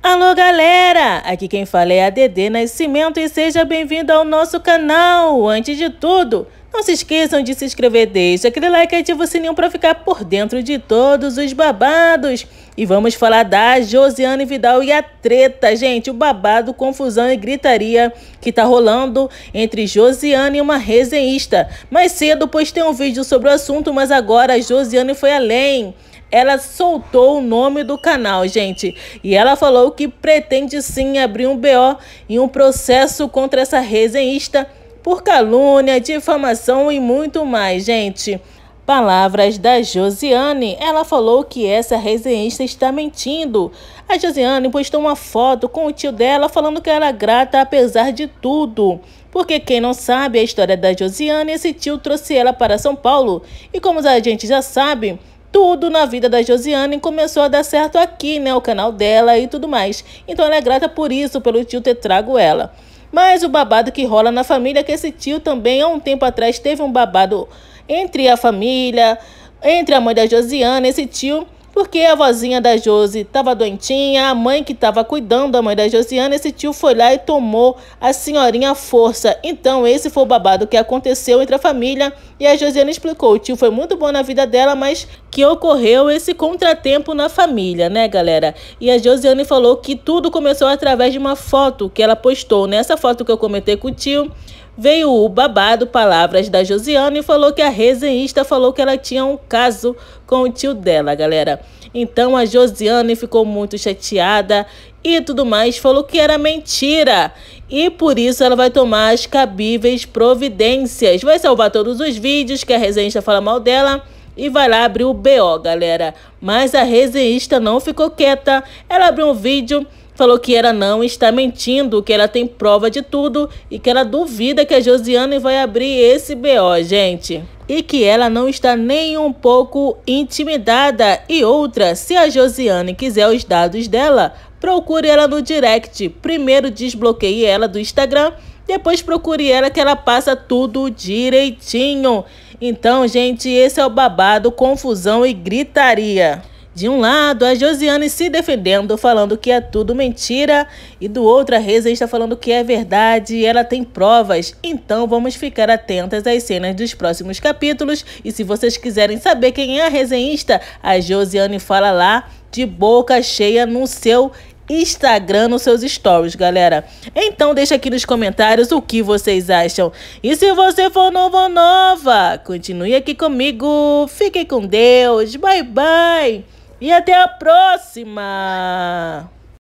Alô galera, aqui quem fala é a Dedê Nascimento e seja bem-vindo ao nosso canal. Antes de tudo, não se esqueçam de se inscrever, deixa aquele like e ativa o sininho para ficar por dentro de todos os babados. E vamos falar da Josiane Vidal e a treta, gente, o babado, confusão e gritaria que tá rolando entre Josiane e uma resenhista. Mais cedo postei um vídeo sobre o assunto, mas agora a Josiane foi além ela soltou o nome do canal, gente. E ela falou que pretende sim abrir um BO e um processo contra essa resenhista por calúnia, difamação e muito mais, gente. Palavras da Josiane, ela falou que essa resenhista está mentindo. A Josiane postou uma foto com o tio dela falando que é grata apesar de tudo. Porque quem não sabe a história da Josiane, esse tio trouxe ela para São Paulo. E como a gente já sabe, tudo na vida da Josiane começou a dar certo aqui, né? O canal dela e tudo mais. Então ela é grata por isso, pelo tio ter trago ela. Mas o babado que rola na família é que esse tio também, há um tempo atrás, teve um babado entre a família, entre a mãe da Josiane, esse tio porque a vozinha da Josi estava doentinha, a mãe que estava cuidando da mãe da Josiana, esse tio foi lá e tomou a senhorinha à força. Então, esse foi o babado que aconteceu entre a família e a Josiana explicou. O tio foi muito bom na vida dela, mas que ocorreu esse contratempo na família, né, galera? E a Josiane falou que tudo começou através de uma foto que ela postou. Nessa foto que eu comentei com o tio, veio o babado palavras da Josiane e falou que a resenhista falou que ela tinha um caso com o tio dela, galera. Então a Josiane ficou muito chateada e tudo mais, falou que era mentira. E por isso ela vai tomar as cabíveis providências. Vai salvar todos os vídeos que a resenhista fala mal dela e vai lá abrir o BO, galera. Mas a resenhista não ficou quieta. Ela abriu um vídeo falou que ela não está mentindo, que ela tem prova de tudo e que ela duvida que a Josiane vai abrir esse BO, gente e que ela não está nem um pouco intimidada. E outra, se a Josiane quiser os dados dela, procure ela no direct. Primeiro desbloqueie ela do Instagram, depois procure ela que ela passa tudo direitinho. Então, gente, esse é o babado, confusão e gritaria. De um lado, a Josiane se defendendo, falando que é tudo mentira, e do outro, a Reza está falando que é verdade, ela tem provas. Então vamos ficar atentas às cenas dos próximos capítulos. E se vocês quiserem saber quem é a resenhista, a Josiane fala lá de boca cheia no seu Instagram nos seus stories, galera. Então deixa aqui nos comentários o que vocês acham. E se você for novo ou nova, continue aqui comigo. Fique com Deus. Bye bye. E até a próxima!